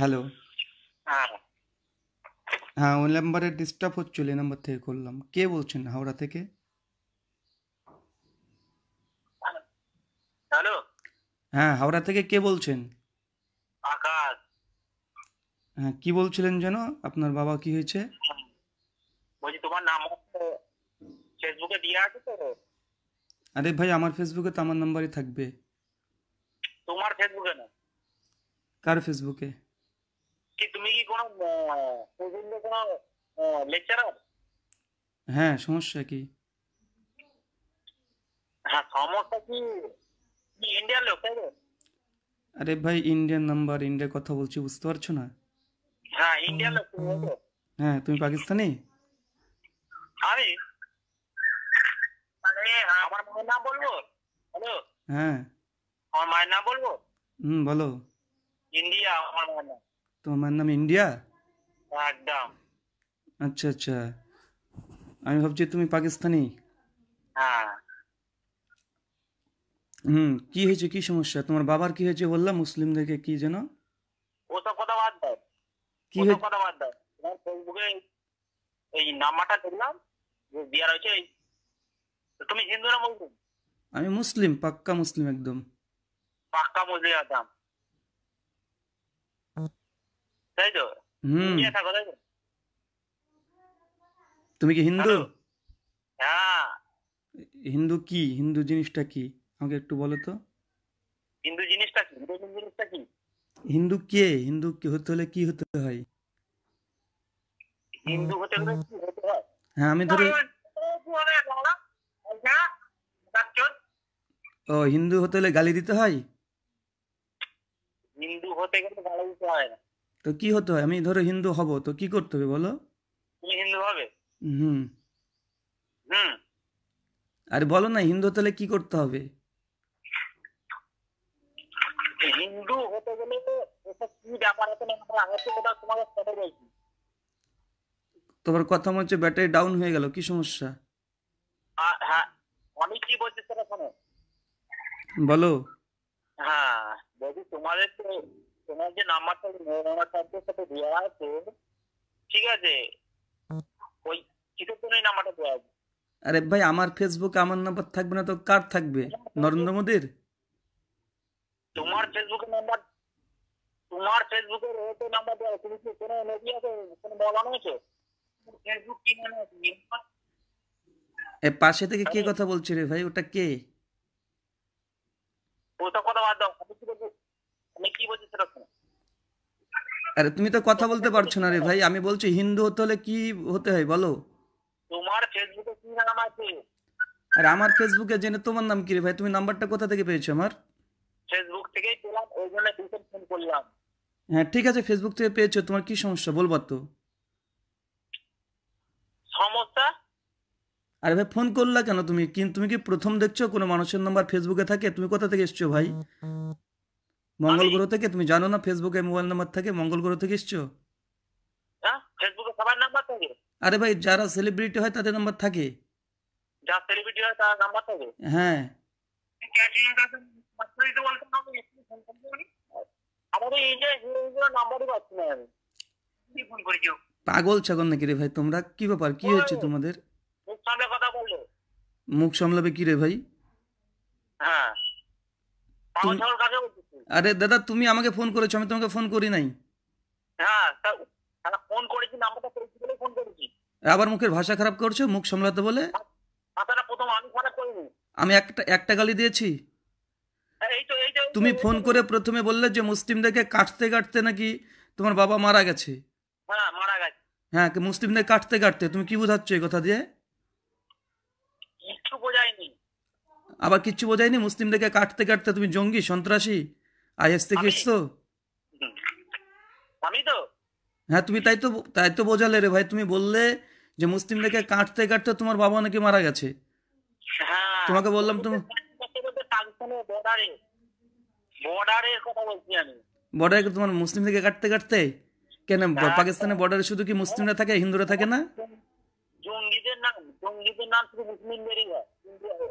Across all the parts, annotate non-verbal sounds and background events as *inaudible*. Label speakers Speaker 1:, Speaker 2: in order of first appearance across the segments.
Speaker 1: Hello হ্যাঁ ওই নাম্বারে ডিস্টার্ব হচ্ছিল এই নাম্বার থেকে করলাম কে বলছেন হাওড়া থেকে হ্যালো হ্যাঁ হাওড়া থেকে কে বলছেন আকাশ হ্যাঁ কি বলছিলেন যেন আপনার বাবা কি হয়েছে
Speaker 2: বলছি তোমার নাম ফেসবুকে দিয়ে আছে তো
Speaker 1: আরে ভাই আমার ফেসবুকে তো আমার নাম্বারই থাকবে
Speaker 2: তোমার ফেসবুকে না
Speaker 1: কার ফেসবুকে
Speaker 2: কি তুমি কি কোনো প্রচন্ড কোনো লেকচারার
Speaker 1: হ্যাঁ সমস্যা কি
Speaker 2: হ্যাঁ সমস্যা কি ইন্ডিয়ার লোক
Speaker 1: আরে ভাই ইন্ডিয়ান নাম্বার ইন্ডিয়া কথা বলছি বুঝতে পারছো না
Speaker 2: হ্যাঁ ইন্ডিয়ান লোক
Speaker 1: হ্যাঁ তুমি পাকিস্তানি
Speaker 2: আমি হ্যাঁ, আমার মায়ের নাম বলবো হ্যালো হ্যাঁ আমার মায়ের নাম বলবো হুম বলো ইন্ডিয়া আমার মায়ের নাম
Speaker 1: তোমার নাম ইন্ডিয়া একদম আচ্ছা আচ্ছা আমি ভাবছি তুমি পাকিস্তানি হ্যাঁ। হুম কি হয়েছে কি সমস্যা তোমার বাবার কি হয়েছে বললাম দেখে কি যেন কথা বাদ দাও কি হয়েছে
Speaker 2: কথা বাদ দাও তোমার ফেসবুকে এই নাম্বারটা দেখলাম যে হয়েছে তুমি হিন্দু না মুসলিম
Speaker 1: আমি মুসলিম পাক্কা মুসলিম একদম
Speaker 2: পাক্কা মুসলিম
Speaker 1: তাই তো হুম তুমি কি হিন্দু হ্যাঁ হিন্দু কি হিন্দু জিনিসটা কি আমাকে একটু বলো তো
Speaker 2: হিন্দু জিনিসটা কি হিন্দু জিনিসটা কি
Speaker 1: হিন্দু কে হিন্দু কি হতে হলে কি হতে হয় হিন্দু হতে হলে কি হতে হয় হ্যাঁ আমি ধরে আচ্ছা, ও হিন্দু হতে হলে গালি দিতে হয়
Speaker 2: হিন্দু হতে গেলে গালি দিতে হয় না
Speaker 1: তো কি হতে হয় আমি ধরো হিন্দু হব তো কি করতে হবে বলো
Speaker 2: তুমি হিন্দু হবে হুম হুম
Speaker 1: আর বলো না হিন্দু তাহলে কি করতে হবে
Speaker 2: হিন্দু হতে গেলে কি ব্যাপার আছে না মানে আমি কথা তোমাকে কথা বলছি
Speaker 1: তোমার কথা মনে হচ্ছে ব্যাটারি ডাউন হয়ে গেল কি সমস্যা
Speaker 2: হ্যাঁ, হ্যাঁ আমি কি বলছি সেটা শোনো বলো হ্যাঁ বলছি তোমাদের তো তোমার যে নাম্বারটা সাথে দেওয়া আছে ঠিক আছে ওই নাম্বারটা দেওয়া আছে
Speaker 1: আরে ভাই আমার ফেসবুক আমার নাম্বার থাকবে না তো কার থাকবে নরেন্দ্র মোদীর
Speaker 2: তোমার ফেসবুকের নাম্বার তোমার ফেসবুকের ওতে নাম্বার তুমি কি কোনো আছে কোনো বলানো হয়েছে ফেসবুক কি মানে
Speaker 1: এ পাশে থেকে কে কথা বলছে রে ভাই ওটা কে
Speaker 2: ওটা কথা বাদ দাও আমি কি বলবো
Speaker 1: আরে তুমি তো কথা বলতে পারছো না রে ভাই আমি বলছি হিন্দু হতে হলে কি হতে হয় বলো
Speaker 2: তোমার ফেসবুকে কি নাম আছে
Speaker 1: আর আমার ফেসবুকে জেনে তোমার নাম কি রে ভাই তুমি নাম্বারটা কোথা থেকে পেয়েছো আমার
Speaker 2: ফেসবুক থেকেই পেলাম ওই জন্য ফোন করলাম
Speaker 1: হ্যাঁ ঠিক আছে ফেসবুক থেকে পেয়েছো তোমার কি সমস্যা বলবো তো সমস্যা আরে ভাই ফোন করলা কেন তুমি কিন্তু তুমি কি প্রথম দেখছো কোনো মানুষের নাম্বার ফেসবুকে থাকে তুমি কোথা থেকে এসছো ভাই মঙ্গল গ্রহ থেকে তুমি জানো না ফেসবুকে মোবাইল নাম্বার থাকে মঙ্গল গ্রহ থেকে এসছো আরে ভাই যারা সেলিব্রিটি হয় তাদের নাম্বার থাকে হ্যাঁ পাগল ছাগল নাকি রে ভাই তোমরা কি ব্যাপার কি হচ্ছে তোমাদের
Speaker 2: মুখ কথা বললে
Speaker 1: মুখ সামলাবে কি রে ভাই হ্যাঁ পাগল আরে দাদা তুমি আমাকে ফোন করেছো আমি তোমাকে ফোন করি নাই হ্যাঁ আবার মুখের ভাষা খারাপ করছো মুখ সামলাতে বলে আমি একটা একটা গালি দিয়েছি
Speaker 2: হ্যাঁ, তুমি ফোন করে
Speaker 1: প্রথমে বললে যে মুসলিমদেরকে কাটতে কাটতে নাকি তোমার বাবা মারা গেছে
Speaker 2: হ্যাঁ মারা গেছে
Speaker 1: হ্যাঁ মুসলিমদের কাটতে কাটতে তুমি কি বোঝাচ্ছ এই কথা দিয়ে
Speaker 2: কিছু বোঝায়নি
Speaker 1: আবার কিচ্ছু বোঝায়নি মুসলিমদেরকে কাটতে কাটতে তুমি জঙ্গি সন্ত্রাসী আইএস থেকে এসছো আমি তো হ্যাঁ তুমি তাই তো তাই তো বোঝালে রে ভাই তুমি বললে যে মুসলিমদেরকে কাটতে কাটতে তোমার বাবা নাকি মারা গেছে হ্যাঁ। তোমাকে বললাম তুমি বর্ডারে তোমার মুসলিমদেরকে কাটতে কাটতে কেন পাকিস্তানের বর্ডারে শুধু কি মুসলিমরা থাকে হিন্দুরা থাকে না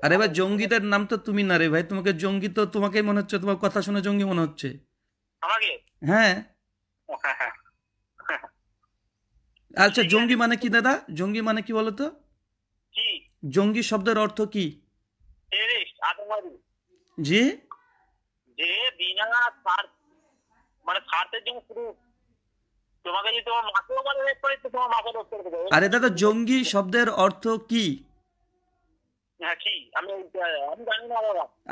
Speaker 1: আরে ভাই জঙ্গিদের নাম তো তুমি না রে ভাই তোমাকে জঙ্গি তো তোমাকে মনে হচ্ছে তোমার কথা শুনে জঙ্গি মনে হচ্ছে হ্যাঁ *laughs* আচ্ছা জঙ্গি মানে কি দাদা জঙ্গি মানে কি বলতো জঙ্গি শব্দের অর্থ কি জি
Speaker 2: যে বিনা মানে স্বার্থের জন্য শুরু তোমাকে যদি তোমার মাকেও বলে রেপ করেছে তোমার মাকে রেপ করে দেবে আরে
Speaker 1: দাদা জঙ্গি শব্দের অর্থ কি
Speaker 2: হ্যাঁ কি আমি আমি জানি না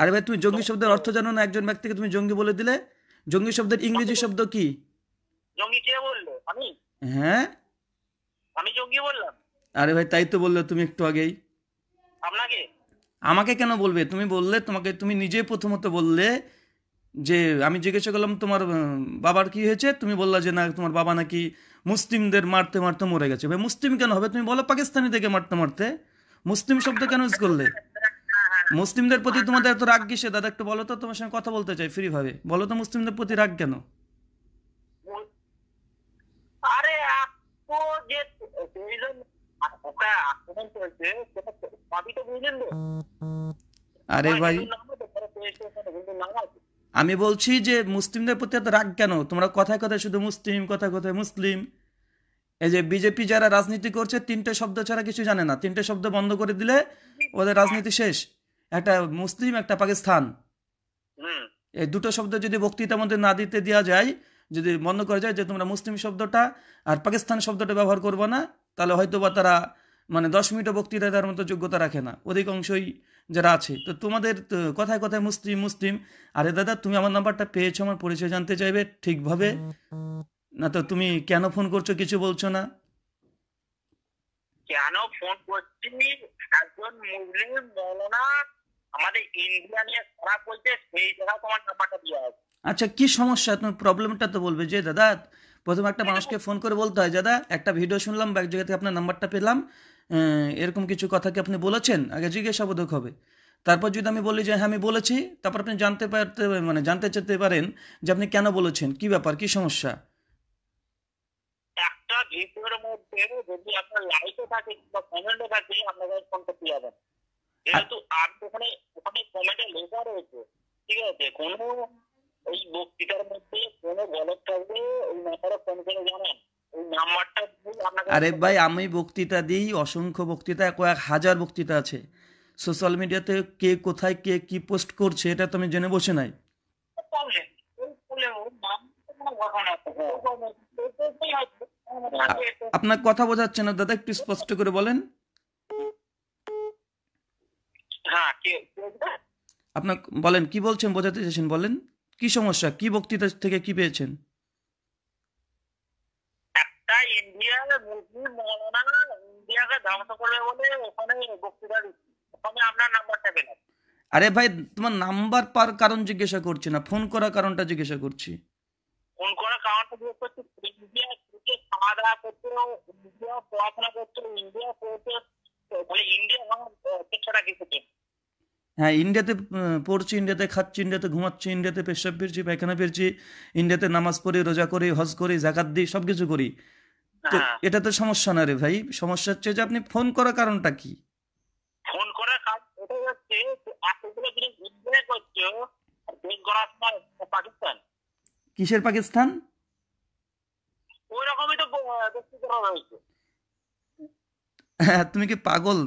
Speaker 1: আরে ভাই তুমি জঙ্গি শব্দের অর্থ জানো না একজন ব্যক্তিকে তুমি জঙ্গি বলে দিলে জঙ্গি শব্দের ইংরেজি শব্দ কি
Speaker 2: জঙ্গি কে বললো আমি হ্যাঁ আমি জঙ্গি বললাম
Speaker 1: আরে ভাই তাই তো বললে তুমি একটু আগেই আপনাকে আমাকে কেন বলবে তুমি বললে তোমাকে তুমি নিজে প্রথমত বললে যে আমি জিজ্ঞাসা করলাম তোমার বাবার কি হয়েছে তুমি বললা যে না তোমার বাবা নাকি মুসলিমদের মারতে মারতে মরে গেছে ভাই মুসলিম কেন হবে তুমি বলো পাকিস্তানি থেকে মারতে মারতে মুসলিম শব্দ কেন ইউজ করলে মুসলিমদের প্রতি তোমাদের এত রাগ কিসে দাদা একটু বলো তো তোমার সঙ্গে কথা বলতে চাই ফ্রি ভাবে বলো তো মুসলিমদের প্রতি রাগ কেন আরে আরে ভাই আমি বলছি যে মুসলিমদের প্রতি এত রাগ কেন তোমরা কথায় কথায় শুধু মুসলিম কথায় কথায় মুসলিম এই যে বিজেপি যারা রাজনীতি করছে তিনটে শব্দ ছাড়া কিছু জানে না তিনটে শব্দ বন্ধ করে দিলে ওদের রাজনীতি শেষ একটা মুসলিম একটা পাকিস্তান এই দুটো শব্দ যদি বক্তৃতার মধ্যে না দিতে দেওয়া যায় যদি বন্ধ করা যায় যে তোমরা মুসলিম শব্দটা আর পাকিস্তান শব্দটা ব্যবহার করবো না তাহলে হয়তো বা তারা মানে দশ মিনিটও বক্তৃতা তার মতো যোগ্যতা রাখে না অধিকাংশই যারা আছে তো তোমাদের কথায় কথায় মুসলিম মুসলিম আরে দাদা তুমি আমার নাম্বারটা পেয়েছো আমার পরিচয় জানতে চাইবে ঠিকভাবে না তো তুমি কেন ফোন করছো কিছু বলছো না
Speaker 2: কেন ফোন করছি একজন মুসলিম মৌলানা আমাদের ইন্ডিয়া নিয়ে খারাপ বলছে সেই জায়গা তোমার নাম্বারটা
Speaker 1: আচ্ছা কি সমস্যা তুমি প্রবলেমটা তো বলবে যে দাদা প্রথমে একটা মানুষকে ফোন করে বলতে হয় দাদা একটা ভিডিও শুনলাম বা এক জায়গা থেকে আপনার নাম্বারটা পেলাম এরকম কিছু কথা কি আপনি বলেছেন আগে জিজ্ঞাসাবোধক হবে তারপর যদি আমি বলি যে হ্যাঁ আমি বলেছি তারপর আপনি জানতে পারতে মানে জানতে চাইতে পারেন যে আপনি কেন বলেছেন কি ব্যাপার কি সমস্যা
Speaker 2: একটা ভিডিওর মধ্যে যদি আপনার থাকে বা থাকে আপনাকে ফোনটা ওখানে ওখানে রয়েছে ঠিক আছে কোনো ওই বক্তৃতার মধ্যে কোনো গলত ওই ফোন করে জানান
Speaker 1: আরে ভাই আমি বক্তৃতা দিই অসংখ্য বক্তৃতা কয়েক হাজার বক্তৃতা আছে সোশ্যাল মিডিয়াতে কে কোথায় কে কি পোস্ট করছে এটা তো আমি জেনে বসে নাই
Speaker 2: হ্যাঁ। আপনার
Speaker 1: কথা বোঝাচ্ছে না দাদা একটু স্পষ্ট করে বলেন হ্যাঁ, আপনার বলেন কি বলছেন বোঝাতে চেয়েছেন বলেন কি সমস্যা কি বক্তৃতা থেকে কি পেয়েছেন
Speaker 2: ইন্ডিয়া মৌলানা ইন্ডিয়াকে ধ্বংস করবে বলে ওখানে বক্তৃতা ওখানে আপনার
Speaker 1: নাম্বারটা পেলাম আরে ভাই তোমার নাম্বার পার কারণ জিজ্ঞাসা করছি না ফোন করার কারণটা জিজ্ঞাসা করছি
Speaker 2: ফোন করার কারণটা জিজ্ঞাসা করছি ইন্ডিয়া থেকে খাওয়া দাওয়া ইন্ডিয়া পড়াশোনা ইন্ডিয়া বলে ইন্ডিয়া কিছু
Speaker 1: হ্যাঁ ইন্ডিয়াতে পড়ছি ইন্ডিয়াতে খাচ্ছি ইন্ডিয়াতে ঘুমাচ্ছি ইন্ডিয়াতে পেশাব ফিরছি পায়খানা ফিরছি ইন্ডিয়াতে নামাজ পড়ি রোজা করি হজ করি জাকাত দিই সব কিছু করি তো হ্যাঁ। এটা তো সমস্যা না রে ভাই সমস্যা হচ্ছে যে আপনি ফোন করার কারণটা কি
Speaker 2: ফোন করার কারণ এটা হচ্ছে আসলে জিনিস বিক্রয় করছো ফোন করার সময় পাকিস্তান
Speaker 1: কিসের পাকিস্তান
Speaker 2: ওই রকমই তো দেখতে করা হয়েছে
Speaker 1: হ্যাঁ, তুমি কি পাগল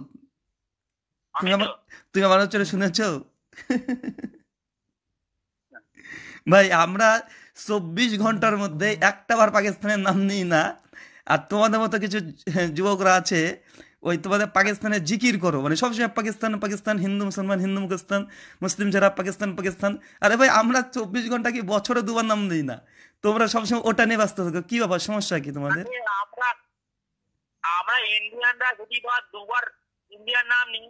Speaker 1: তুমি আমার তুমি আমার হচ্ছে শুনেছ ভাই আমরা চব্বিশ ঘন্টার মধ্যে একটা বার পাকিস্তানের নাম নিই না আর তোমাদের মতো কিছু যুবকরা আছে ওই তোমাদের পাকিস্তানে জিকির করো মানে সবসময় পাকিস্তান পাকিস্তান হিন্দু মুসলমান হিন্দু মুসলমান মুসলিম যারা পাকিস্তান পাকিস্তান আরে ভাই আমরা চব্বিশ ঘন্টা কি বছরে দুবার নাম দিই না তোমরা সবসময় ওটা নিয়ে ব্যস্ত থাকো কি ব্যাপার সমস্যা কি তোমাদের
Speaker 2: আমরা ইন্ডিয়ানরা যদি ধর দুবার ইন্ডিয়ার নাম নিই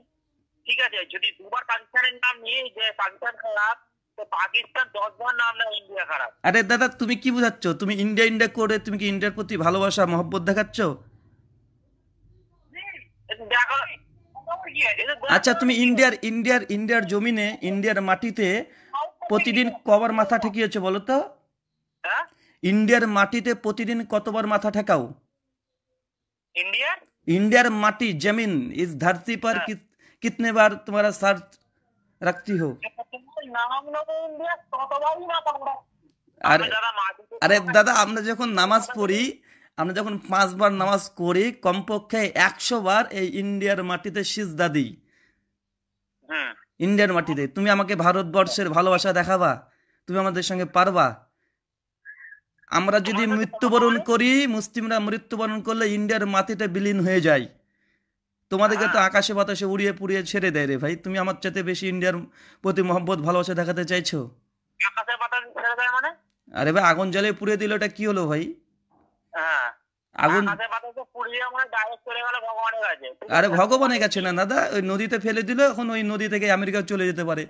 Speaker 2: ঠিক আছে যদি দুবার পাকিস্তানের নাম নিয়ে যে পাকিস্তান খারাপ
Speaker 1: আরে দাদা তুমি কি বুঝাচ্ছ তুমি ইন্ডিয়া ইন্ডিয়া করে তুমি কি ইন্ডিয়ার প্রতি ভালোবাসা মহব্বত দেখাচ্ছ
Speaker 2: আচ্ছা তুমি ইন্ডিয়ার
Speaker 1: ইন্ডিয়ার ইন্ডিয়ার জমিনে ইন্ডিয়ার মাটিতে প্রতিদিন কবার মাথা ঠেকিয়েছো বলো তো হ্যাঁ? ইন্ডিয়ার মাটিতে প্রতিদিন কতবার মাথা ঠেকাও ইন্ডিয়ার মাটি জমিন ইস ধরতি পর হ্যাঁ। কিতনে বার তোমার সার রাখতি হো আর আরে দাদা আমরা যখন নামাজ পড়ি আমরা যখন পাঁচবার নামাজ করি কমপক্ষে একশো বার এই ইন্ডিয়ার মাটিতে সিজদা দিই ইন্ডিয়ার মাটিতে তুমি আমাকে ভারতবর্ষের ভালোবাসা দেখাবা তুমি আমাদের সঙ্গে পারবা আমরা যদি মৃত্যুবরণ করি মুসলিমরা মৃত্যুবরণ করলে ইন্ডিয়ার মাটিতে বিলীন হয়ে যায় তোমাদেরকে হ্যাঁ। তো আকাশে বাতাসে উড়িয়ে পুড়িয়ে ছেড়ে দেয় রে ভাই তুমি আমার চাইতে বেশি ইন্ডিয়ার প্রতি মহব্বত ভালোবাসা দেখাতে চাইছো
Speaker 2: আকাশে ছেড়ে দেয় মানে
Speaker 1: আরে ভাই আগুন জ্বালিয়ে পুড়িয়ে দিল এটা কি হলো ভাই
Speaker 2: হ্যাঁ। আগুন মানে
Speaker 1: আরে ভগবানের কাছে না দাদা ওই নদীতে ফেলে দিলে এখন ওই নদী থেকে আমেরিকা চলে যেতে পারে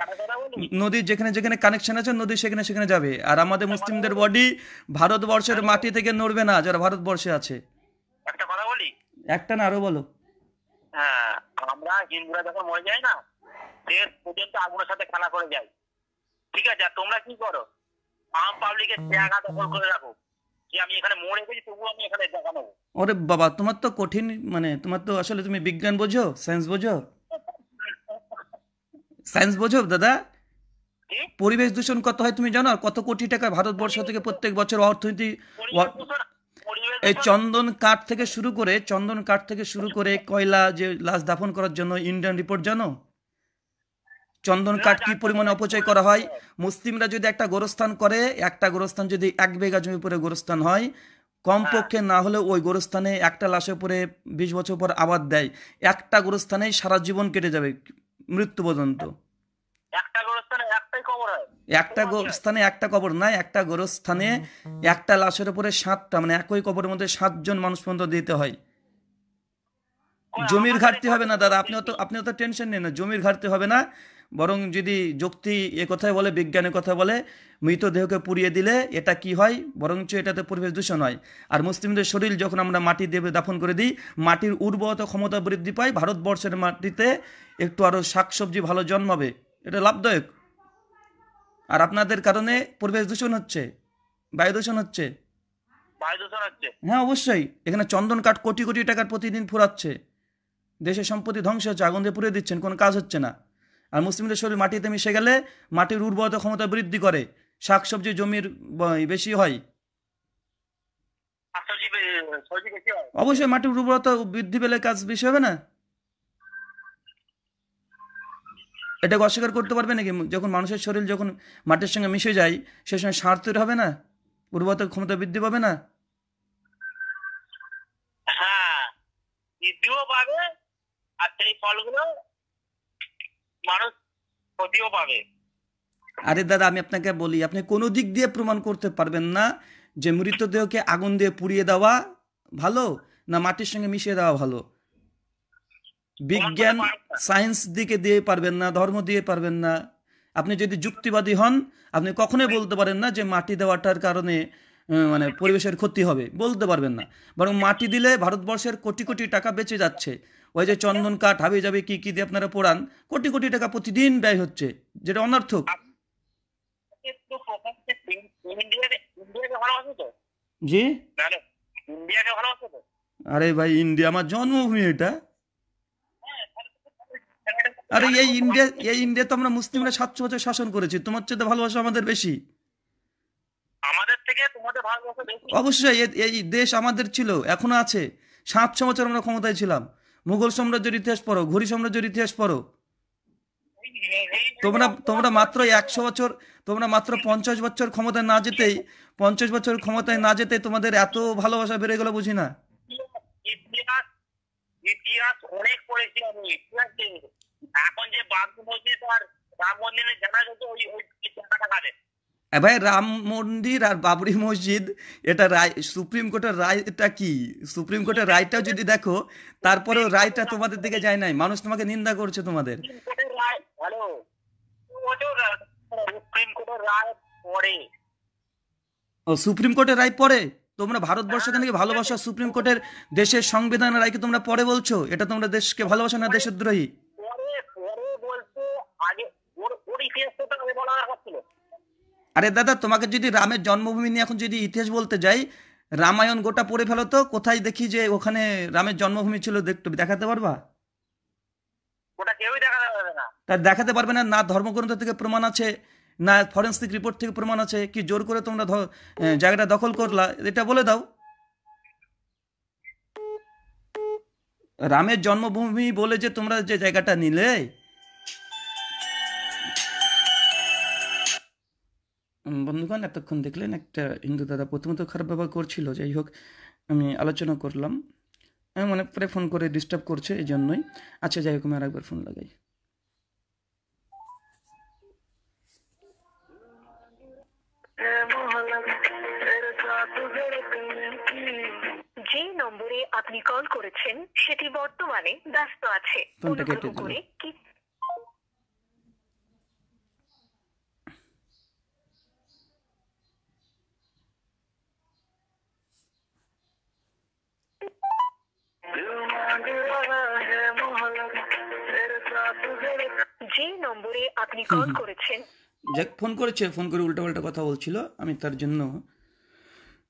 Speaker 1: নদীর যেখানে যেখানে কানেকশন আছে নদী সেখানে সেখানে যাবে আর আমাদের মুসলিমদের বডি ভারতবর্ষের মাটি থেকে নড়বে না যারা ভারতবর্ষে আছে একটা না আরো বলো
Speaker 2: হ্যাঁ, আমরা হিন্দুরা যখন মরে যাই না শেষ পর্যন্ত আগুনের সাথে খেলা করে যাই ঠিক আছে আর তোমরা কি করো আম দখল করে রাখো যে আমি এখানে মরে গেছি আমি এখানে নেবো
Speaker 1: ওরে বাবা তোমার তো কঠিন মানে তোমার তো আসলে তুমি বিজ্ঞান বোঝো সায়েন্স বোঝো সায়েন্স বোঝো দাদা পরিবেশ দূষণ কত হয় তুমি জানো কত কোটি টাকা ভারতবর্ষ থেকে প্রত্যেক বছর অর্থনীতি এই চন্দন কাঠ থেকে শুরু করে চন্দন কাঠ থেকে শুরু করে কয়লা যে লাশ দাফন করার জন্য ইন্ডিয়ান রিপোর্ট জানো চন্দন কাঠ কি পরিমাণে অপচয় করা হয় মুসলিমরা যদি একটা গোরস্থান করে একটা গোরস্থান যদি এক বিঘা জমি পরে গোরস্থান হয় কমপক্ষে না হলে ওই গোরস্থানে একটা লাশের পরে বিশ বছর পর আবার দেয় একটা গোরস্থানেই সারা জীবন কেটে যাবে মৃত্যু পর্যন্ত একটা গোরস্থানে একটাই কবর হয় একটা স্থানে একটা কবর নাই একটা গোরস্থানে একটা লাশের উপরে সাতটা মানে একই কবরের মধ্যে সাতজন মানুষ পর্যন্ত দিতে হয় জমির ঘাটতি হবে না দাদা আপনি অত আপনি অত টেনশন নেন না জমির ঘাটতি হবে না বরং যদি যুক্তি এ কথাই বলে বিজ্ঞানের কথা বলে মৃতদেহকে পুড়িয়ে দিলে এটা কি হয় বরঞ্চ এটাতে পরিবেশ দূষণ হয় আর মুসলিমদের শরীর যখন আমরা মাটি দেবে দাফন করে দিই মাটির উর্বরতা ক্ষমতা বৃদ্ধি পায় ভারতবর্ষের মাটিতে একটু আরও শাকসবজি ভালো জন্মাবে এটা লাভদায়ক আর আপনাদের কারণে পরিবেশ দূষণ হচ্ছে বায়ু দূষণ হচ্ছে হ্যাঁ অবশ্যই এখানে চন্দন কাঠ কোটি কোটি টাকার প্রতিদিন ফুরাচ্ছে দেশের সম্পত্তি ধ্বংস হচ্ছে আগুন দিয়ে পুড়িয়ে দিচ্ছেন কোনো কাজ হচ্ছে না আর মুসলিমদের শরীর মাটিতে মিশে গেলে মাটির উর্বরতা ক্ষমতা বৃদ্ধি করে শাকসবজি জমির বেশি হয় অবশ্যই মাটির উর্বরতা বৃদ্ধি পেলে কাজ বেশি হবে না এটাকে অস্বীকার করতে পারবে নাকি যখন মানুষের শরীর যখন মাটির সঙ্গে মিশে যায় সে সময় সার তৈরি হবে না উর্বরতা ক্ষমতা বৃদ্ধি পাবে না
Speaker 2: হ্যাঁ, বৃদ্ধিও পাবে আর সেই ফলগুলো মানুষ ক্ষতিও পাবে
Speaker 1: আরে দাদা আমি আপনাকে বলি আপনি কোনো দিক দিয়ে প্রমাণ করতে পারবেন না যে মৃতদেহকে আগুন দিয়ে পুড়িয়ে দেওয়া ভালো না মাটির সঙ্গে মিশিয়ে দেওয়া ভালো বিজ্ঞান সায়েন্স দিকে দিয়ে পারবেন না ধর্ম দিয়ে পারবেন না আপনি যদি যুক্তিবাদী হন আপনি কখনোই বলতে পারেন না যে মাটি দেওয়াটার কারণে মানে পরিবেশের ক্ষতি হবে বলতে পারবেন না বরং মাটি দিলে ভারতবর্ষের কোটি কোটি টাকা বেঁচে যাচ্ছে ওই যে চন্দন কাঠ হাবি যাবে কি কি দিয়ে আপনারা পড়ান কোটি কোটি টাকা প্রতিদিন ব্যয় হচ্ছে যেটা অনর্থক জি আরে ভাই ইন্ডিয়া আমার জন্মভূমি এটা
Speaker 2: আরে মানে এই ইন্ডিয়া
Speaker 1: এই ইন্ডিয়া তো আমরা মুসলিমরা সাতশো বছর শাসন করেছি তোমার চেয়ে ভালোবাসা আমাদের বেশি তোমাদের বেশি অবশ্যই এই দেশ আমাদের ছিল এখনো আছে সাতশো বছর আমরা ক্ষমতায় ছিলাম মুঘল সাম্রাজ্যের ইতিহাস পড়ো ঘুরি সাম্রাজ্যের ইতিহাস পড়ো তোমরা তোমরা মাত্র একশো বছর তোমরা মাত্র পঞ্চাশ বছর ক্ষমতায় না যেতেই পঞ্চাশ বছর ক্ষমতায় না যেতে তোমাদের এত ভালোবাসা বেড়ে গেল বুঝি না
Speaker 2: ইতিহাস অনেক পড়েছি আমি ইতিহাস এখন যে
Speaker 1: ভাই রাম মন্দির আর বাবরি মসজিদ এটা রায় সুপ্রিম কোর্টের রায়টা কি সুপ্রিম কোর্টের রায়টা যদি দেখো তারপরে রায়টা তোমাদের দিকে যায় নাই মানুষ তোমাকে নিন্দা করছে তোমাদের ও সুপ্রিম কোর্টের রায় পরে তোমরা ভারতবর্ষকে নাকি ভালোবাসা সুপ্রিম কোর্টের দেশের সংবিধানের রায়কে তোমরা পরে বলছো এটা তোমরা দেশকে ভালোবাসা না দেশদ্রোহী আরে দাদা তোমাকে যদি রামের জন্মভূমি নিয়ে এখন যদি ইতিহাস বলতে যাই রামায়ণ গোটা পড়ে ফেলো তো কোথায় দেখি যে ওখানে রামের জন্মভূমি ছিল দেখতে দেখাতে পারবা
Speaker 2: ওটা কেউই না
Speaker 1: দেখাতে পারবে না না ধর্মগ্রন্থ থেকে প্রমাণ আছে না ফরেন্সিক রিপোর্ট থেকে প্রমাণ আছে কি জোর করে তোমরা জায়গাটা দখল করলা এটা বলে দাও রামের জন্মভূমি বলে যে তোমরা যে জায়গাটা নিলে বন্ধুগণ এতক্ষণ দেখলেন একটা হিন্দু দাদা প্রথমত খারাপ ব্যবহার করছিল যাই হোক আমি আলোচনা করলাম আমি মনে পরে ফোন করে ডিস্টার্ব করছে এই জন্যই আচ্ছা যাই হোক আমি আর একবার ফোন লাগাই
Speaker 2: যে নম্বরে আপনি কল করেছেন সেটি বর্তমানে ব্যস্ত আছে অনুগ্রহ নম্বরে আপনি কল করেছেন
Speaker 1: যাক ফোন করেছে ফোন করে পাল্টা কথা বলছিল আমি তার জন্য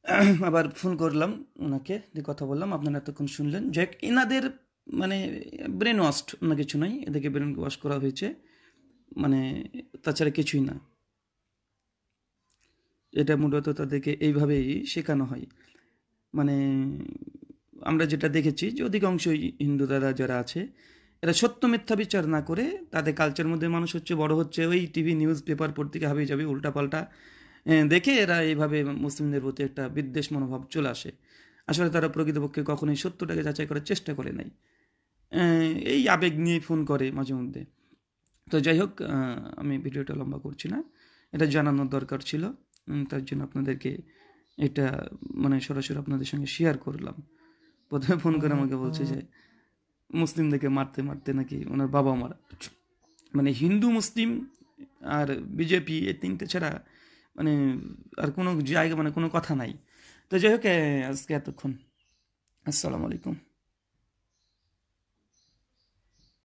Speaker 1: *clears throat* আবার ফোন করলাম ওনাকে কথা বললাম আপনারা এতক্ষণ শুনলেন যাক এনাদের মানে ব্রেন ওয়াশ অন্য কিছু নাই এদেরকে ব্রেন ওয়াশ করা হয়েছে মানে তাছাড়া কিছুই না এটা মূলত তাদেরকে এইভাবেই শেখানো হয় মানে আমরা যেটা দেখেছি যে অধিকাংশই হিন্দু দাদা যারা আছে এরা সত্য মিথ্যা বিচার না করে তাদের কালচার মধ্যে মানুষ হচ্ছে বড় হচ্ছে ওই টিভি নিউজ পেপার পড়তে হাবি যাবে উল্টাপাল্টা দেখে এরা এইভাবে মুসলিমদের প্রতি একটা বিদ্বেষ মনোভাব চলে আসে আসলে তারা প্রকৃতপক্ষে কখনোই সত্যটাকে যাচাই করার চেষ্টা করে নাই এই আবেগ নিয়ে ফোন করে মাঝে মধ্যে তো যাই হোক আমি ভিডিওটা লম্বা করছি না এটা জানানোর দরকার ছিল তার জন্য আপনাদেরকে এটা মানে সরাসরি আপনাদের সঙ্গে শেয়ার করলাম প্রথমে ফোন করে আমাকে বলছে হ্যাঁ। যে মুসলিমদেরকে মারতে মারতে নাকি ওনার বাবা মারা মানে হিন্দু মুসলিম আর বিজেপি এই তিনটে ছাড়া মানে আর কোনো জায়গা মানে কোনো কথা নাই তো যাই হোক আজকে এতক্ষণ আসসালামু আলাইকুম